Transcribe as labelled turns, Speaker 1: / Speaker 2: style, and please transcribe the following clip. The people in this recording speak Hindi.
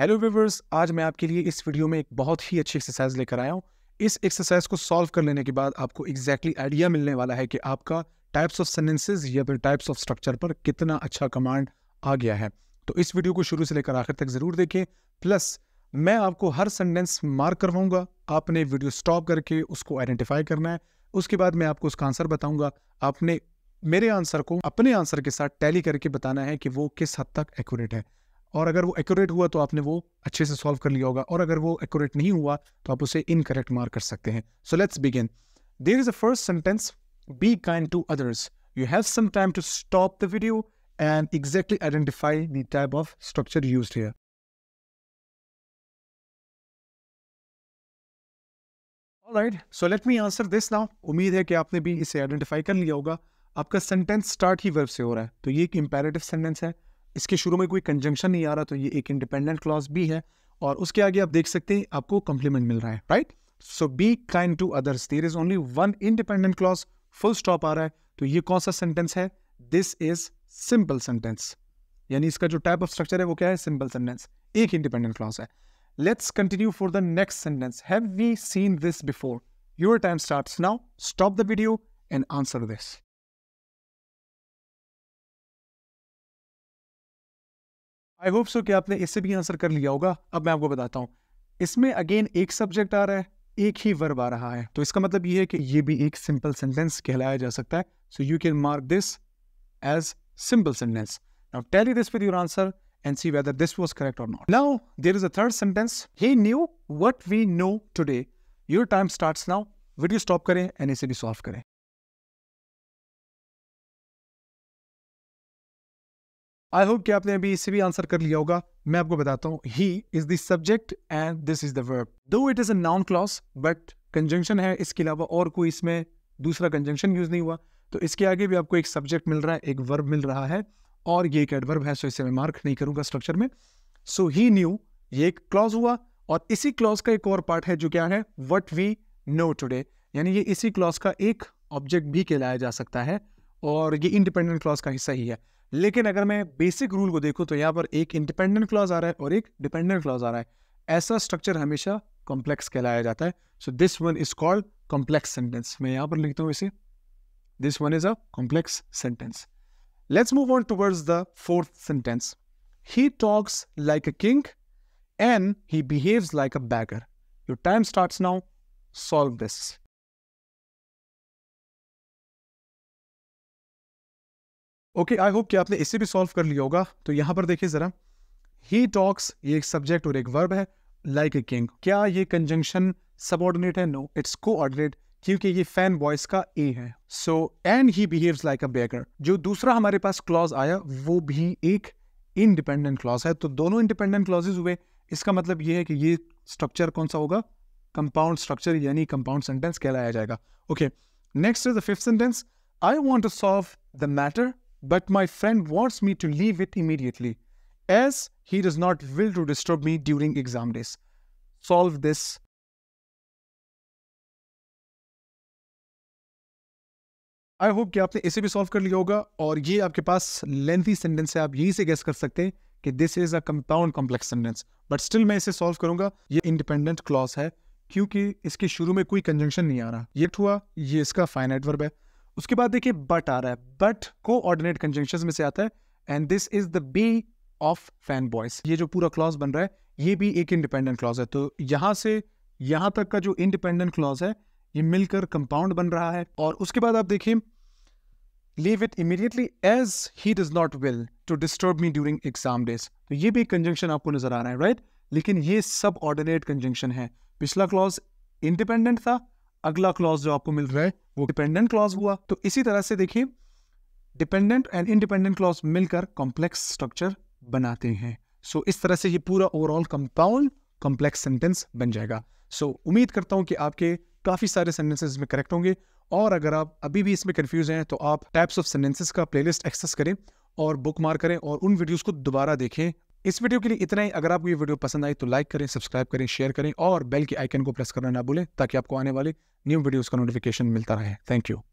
Speaker 1: हेलो व्यूवर्स आज मैं आपके लिए इस वीडियो में एक बहुत ही अच्छी एक्सरसाइज लेकर आया हूँ इस एक्सरसाइज को सॉल्व कर लेने के बाद आपको एग्जैक्टली exactly आइडिया मिलने वाला है कि आपका टाइप्स ऑफ सेंटेंसेज या फिर टाइप्स ऑफ स्ट्रक्चर पर कितना अच्छा कमांड आ गया है तो इस वीडियो को शुरू से लेकर आखिर तक ज़रूर देखें प्लस मैं आपको हर सेंटेंस मार्क करवाऊंगा आपने वीडियो स्टॉप करके उसको आइडेंटिफाई करना है उसके बाद मैं आपको उसका आंसर बताऊंगा आपने मेरे आंसर को अपने आंसर के साथ टैली करके बताना है कि वो किस हद तक एक्यूरेट है और अगर वो एक्यूरेट हुआ तो आपने वो अच्छे से सॉल्व कर लिया होगा और अगर वो एक्यूरेट नहीं हुआ तो आप उसे इनकरेक्ट मार्क कर सकते हैं so let's begin there is a first sentence be kind to others you have some time to
Speaker 2: stop the video and exactly identify the type of structure use here right so let me answer this now उम्मीद है कि आपने भी इसे आइडेंटिफाई कर लिया होगा आपका सेंटेंस स्टार्ट ही वर्ब
Speaker 1: से हो रहा है तो ये एक इंपेरेटिव सेंटेंस है इसके शुरू में कोई कंजंक्शन नहीं आ रहा तो ये एक इंडिपेंडेंट क्लॉज भी है और उसके आगे आप देख सकते हैं आपको कॉम्प्लीमेंट मिल रहा है right so be kind to others there is only one independent clause full stop आ रहा है तो ये कौन सा सेंटेंस है दिस इज सिंपल सेंटेंस यानी इसका जो टाइप ऑफ स्ट्रक्चर है वो क्या है सिंपल सेंटेंस एक इंडिपेंडेंट क्लॉज है let's continue for the next sentence have we seen this before your
Speaker 2: time start now stop the video and answer this I hope so कि आपने इससे भी आंसर कर लिया
Speaker 1: होगा अब मैं आपको बताता हूँ इसमें अगेन एक सब्जेक्ट आ रहा है एक ही वर्ब आ रहा है तो इसका मतलब ये है कि ये भी एक सिंपल सेंटेंस कहलाया जा सकता है so you can mark this as simple sentence now tell this with your answer and see whether this was correct और not now there is a third sentence he knew what we know today your time start now
Speaker 2: video stop करें एंड इसे भी सॉल्व करें. आई होप कि आपने अभी इसे भी आंसर कर लिया होगा मैं आपको बताता हूँ he
Speaker 1: is the subject and this is the verb though it is a noun clause but conjunction है इसके अलावा और कोई इसमें दूसरा कंजंक्शन यूज नहीं हुआ तो इसके आगे भी आपको एक सब्जेक्ट मिल रहा है एक वर्ब मिल रहा है और ये एक एडवर्ब है सो इसे मैं मार्क नहीं करूंगा स्ट्रक्चर में सो ही न्यू ये एक क्लॉज हुआ और इसी क्लॉज का एक और पार्ट है जो क्या है वट वी नो टूडे यानी ये इसी क्लॉज का एक ऑब्जेक्ट भी कहलाया जा सकता है और ये इंडिपेंडेंट क्लॉज का हिस्सा ही है लेकिन अगर मैं बेसिक रूल को देखूँ तो यहाँ पर एक इंडिपेंडेंट क्लॉज आ रहा है और एक डिपेंडेंट क्लॉज आ रहा है ऐसा स्ट्रक्चर हमेशा कॉम्प्लेक्स कहलाया जाता है so this one is called complex sentence मैं यहाँ पर लिखता हूँ इसे this one is a complex sentence let's move on towards the fourth sentence he talks like a king
Speaker 2: and he behaves like a beggar your time start now solve this okay I hope कि आपने इसे भी सॉल्व कर लिया होगा तो यहाँ पर देखिए ज़रा ही टॉक्स ये एक
Speaker 1: सब्जेक्ट और एक वर्ब है लाइक ए किंग क्या ये कंजंक्शन सबॉर्डिनेट है नो इट्स कोऑर्डिनेट क्योंकि ये फैन वॉइस का ए है so and he behave like a beggar जो दूसरा हमारे पास क्लॉज आया वो भी एक इनडिपेंडेंट क्लॉज है तो दोनों इंडिपेंडेंट क्लॉजेज हुए इसका मतलब ये है कि ये स्ट्रक्चर कौन सा होगा कंपाउंड स्ट्रक्चर यानी कंपाउंड सेंटेंस कहलाया जाएगा okay next is the fifth sentence I want to solve the matter but my friend wants me to leave it immediately as he does not will to disturb
Speaker 2: me during exam days. Solve this. I hope कि आपने इसे भी सॉल्व कर लिया होगा और ये
Speaker 1: आपके पास लेंथी सेंटेंस है आप यही से गैस कर सकते हैं कि this is a compound complex sentence but still मैं इसे सॉल्व करूंगा ये इंडिपेंडेंट क्लॉज है क्योंकि इसके शुरू में कोई कंजंक्शन नहीं आ रहा ये हुआ ये इसका फाइनाइट वर्ब है उसके बाद देखिए बट आ रहा है बट को ऑर्डिनेट कंजंक्शन में से आता है and this is the B of FANBOYS ये जो पूरा क्लॉज बन रहा है ये भी एक इंडिपेंडेंट क्लॉज है तो यहाँ से यहाँ तक का जो इंडिपेंडेंट क्लॉज है ये मिलकर कंपाउंड बन रहा है और उसके बाद आप देखिए leave it immediately as he does not will to disturb me during exam days तो ये भी एक कंजंक्शन आपको नजर आ रहा है राइट right? लेकिन ये सब ऑर्डिनेट कंजंक्शन है पिछला क्लॉज इंडिपेंडेंट था अगला क्लॉज जो आपको मिल रहा है वो डिपेंडेंट क्लॉज हुआ तो इसी तरह से देखिए डिपेंडेंट एंड इंडिपेंडेंट क्लॉज मिलकर कॉम्प्लेक्स स्ट्रक्चर बनाते हैं सो so, इस तरह से ये पूरा ओवरऑल कंपाउंड कॉम्प्लेक्स सेंटेंस बन जाएगा सो so, उम्मीद करता हूं कि आपके काफ़ी सारे सेंटेंसेस में करेक्ट होंगे और अगर आप अभी भी इसमें कंफ्यूज हैं तो आप टाइप्स ऑफ सेंटेंसेस का प्लेलिस्ट एक्सेस करें और बुक मार करें और उन वीडियोस को दोबारा देखें इस वीडियो के लिए इतना ही अगर आपको ये वीडियो पसंद आई तो लाइक करें सब्सक्राइब करें शेयर करें और बेल के आइकन को प्रेस करना ना भूलें ताकि आपको आने वाले न्यू वीडियोज़ का नोटिफिकेशन मिलता रहे थैंक यू